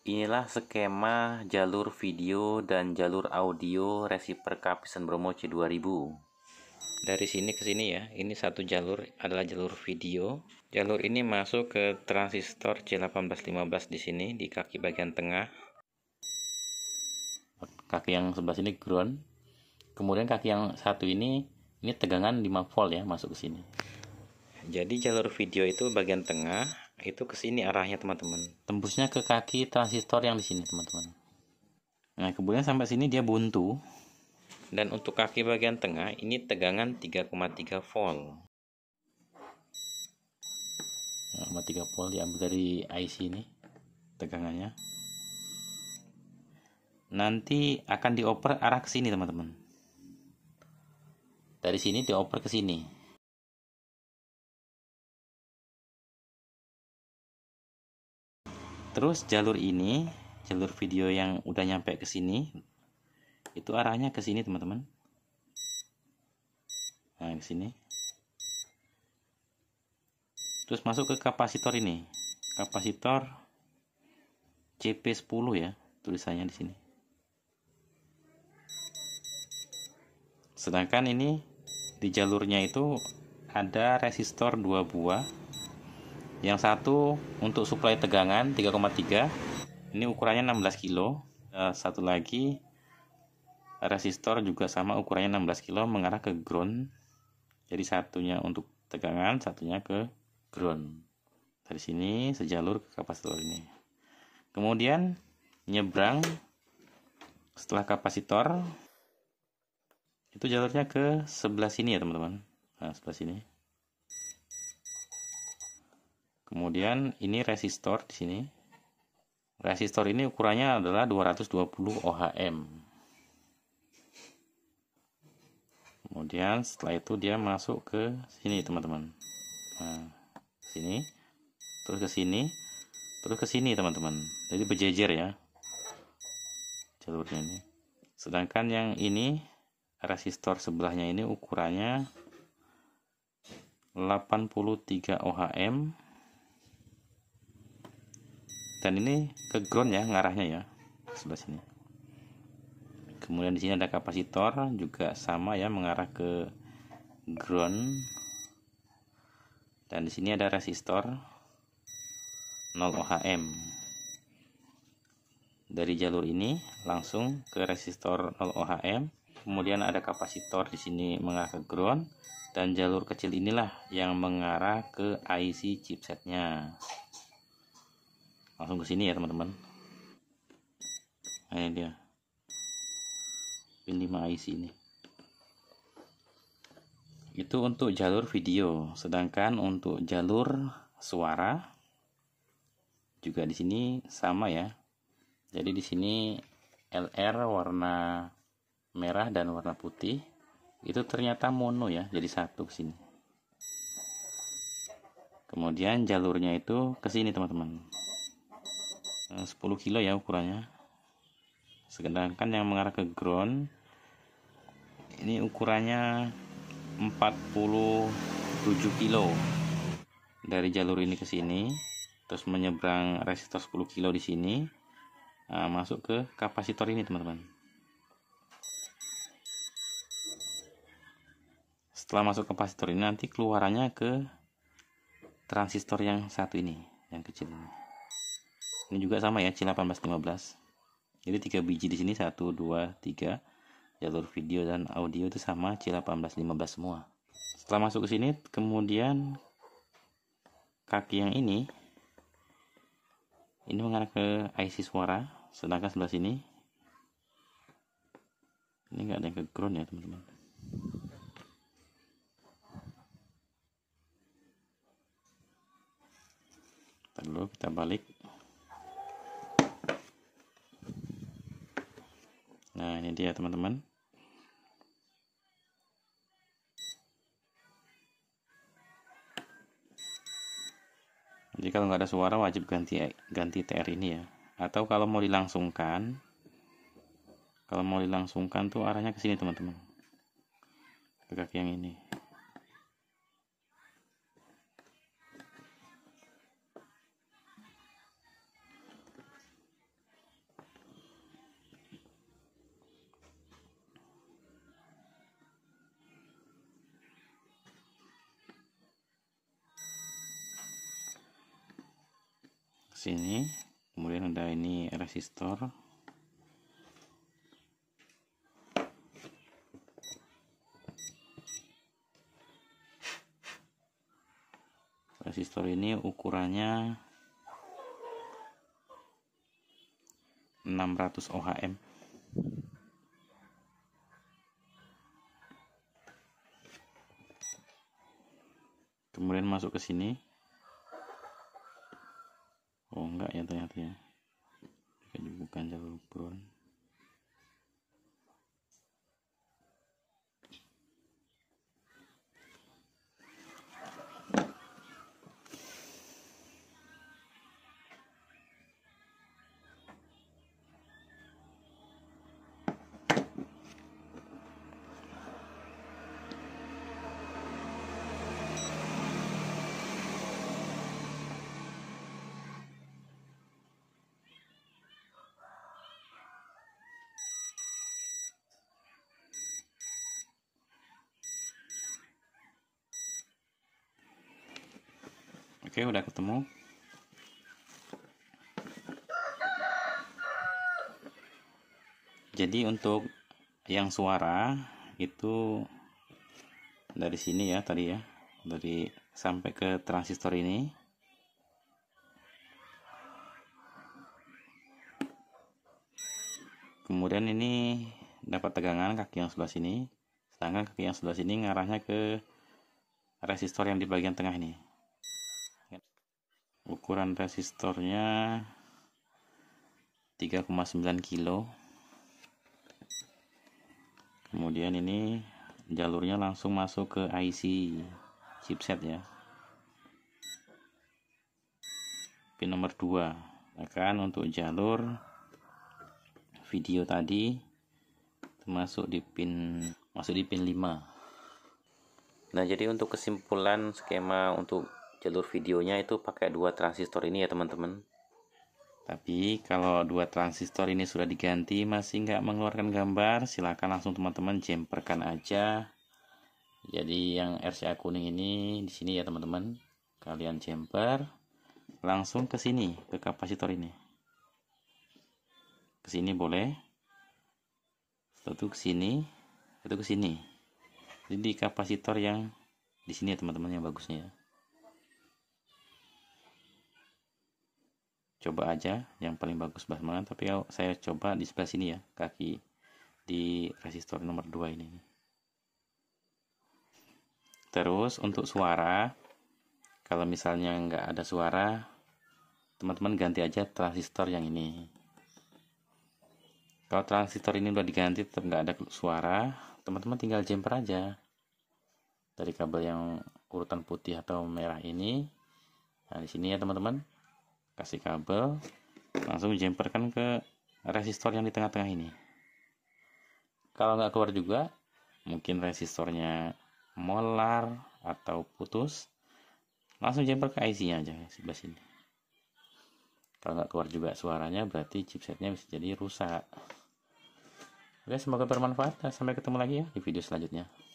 Inilah skema jalur video dan jalur audio receiver Pisan Bromo C2000. Dari sini ke sini ya, ini satu jalur adalah jalur video. Jalur ini masuk ke transistor C1815 di sini, di kaki bagian tengah. Kaki yang sebelah sini ground. Kemudian kaki yang satu ini, ini tegangan 5 volt ya masuk ke sini. Jadi jalur video itu bagian tengah, itu ke sini arahnya teman-teman tembusnya ke kaki transistor yang di sini teman-teman nah kemudian sampai sini dia buntu dan untuk kaki bagian tengah ini tegangan 3,3 volt nah, 3 volt diambil dari IC ini tegangannya nanti akan dioper arah ke sini teman-teman dari sini dioper ke sini terus jalur ini jalur video yang udah nyampe ke sini itu arahnya ke sini teman-teman nah ke sini terus masuk ke kapasitor ini kapasitor CP10 ya tulisannya di sini sedangkan ini di jalurnya itu ada resistor dua buah yang satu untuk suplai tegangan 3,3 ini ukurannya 16 kilo eh, satu lagi resistor juga sama ukurannya 16 kilo mengarah ke ground jadi satunya untuk tegangan satunya ke ground dari sini sejalur ke kapasitor ini kemudian nyebrang setelah kapasitor itu jalurnya ke sebelah sini ya teman-teman nah sebelah sini Kemudian ini resistor di sini. Resistor ini ukurannya adalah 220 ohm. Kemudian setelah itu dia masuk ke sini teman-teman. Nah, sini, terus ke sini, terus ke sini teman-teman. Jadi berjejer ya jalurnya ini. Sedangkan yang ini resistor sebelahnya ini ukurannya 83 ohm dan ini ke ground ya ngarahnya ya sebelah sini kemudian di sini ada kapasitor juga sama ya mengarah ke ground dan di sini ada resistor 0 ohm dari jalur ini langsung ke resistor 0 ohm kemudian ada kapasitor di sini mengarah ke ground dan jalur kecil inilah yang mengarah ke IC chipsetnya langsung ke sini ya teman-teman ini dia pin 5 IC ini itu untuk jalur video sedangkan untuk jalur suara juga di sini sama ya jadi di sini LR warna merah dan warna putih itu ternyata mono ya jadi satu ke sini kemudian jalurnya itu ke sini teman-teman 10 eh, kilo ya ukurannya sedangkan yang mengarah ke ground ini ukurannya 47 kilo dari jalur ini ke sini terus menyeberang resistor 10 kilo di sini nah, masuk ke kapasitor ini teman-teman setelah masuk kapasitor ini nanti keluarannya ke transistor yang satu ini yang kecil ini ini juga sama ya C1815 jadi 3 biji di sini 1 2 3 jalur video dan audio itu sama C1815 semua setelah masuk ke sini kemudian kaki yang ini ini mengarah ke IC suara sedangkan sebelah sini ini nggak ada yang ke ground ya teman-teman lalu kita balik nanti ya teman-teman jadi kalau nggak ada suara wajib ganti ganti TR ini ya atau kalau mau dilangsungkan kalau mau dilangsungkan tuh arahnya ke sini teman-teman ke kaki yang ini sini kemudian ada ini resistor resistor ini ukurannya 600 ohm kemudian masuk ke sini oh enggak ya ternyata ya bukan jalur ground oke udah ketemu jadi untuk yang suara itu dari sini ya tadi ya dari sampai ke transistor ini kemudian ini dapat tegangan kaki yang sebelah sini sedangkan kaki yang sebelah sini ngarahnya ke resistor yang di bagian tengah ini ukuran resistornya 3,9 kilo kemudian ini jalurnya langsung masuk ke IC chipset ya pin nomor 2 akan untuk jalur video tadi termasuk di pin masuk di pin 5 nah jadi untuk kesimpulan skema untuk jalur videonya itu pakai dua transistor ini ya teman-teman tapi kalau dua transistor ini sudah diganti masih nggak mengeluarkan gambar silahkan langsung teman-teman jumperkan aja jadi yang RCA kuning ini di sini ya teman-teman kalian jumper langsung ke sini ke kapasitor ini ke sini boleh satu ke sini itu ke sini jadi kapasitor yang di sini ya teman-teman yang bagusnya ya coba aja yang paling bagus sebelah mana tapi ya saya coba di sebelah sini ya kaki di resistor nomor 2 ini terus untuk suara kalau misalnya nggak ada suara teman-teman ganti aja transistor yang ini kalau transistor ini udah diganti tetap nggak ada suara teman-teman tinggal jumper aja dari kabel yang urutan putih atau merah ini nah di sini ya teman-teman kasih kabel langsung kan ke resistor yang di tengah-tengah ini kalau nggak keluar juga mungkin resistornya molar atau putus langsung jumper ke IC-nya aja sebelah sini kalau nggak keluar juga suaranya berarti chipsetnya bisa jadi rusak oke semoga bermanfaat sampai ketemu lagi ya di video selanjutnya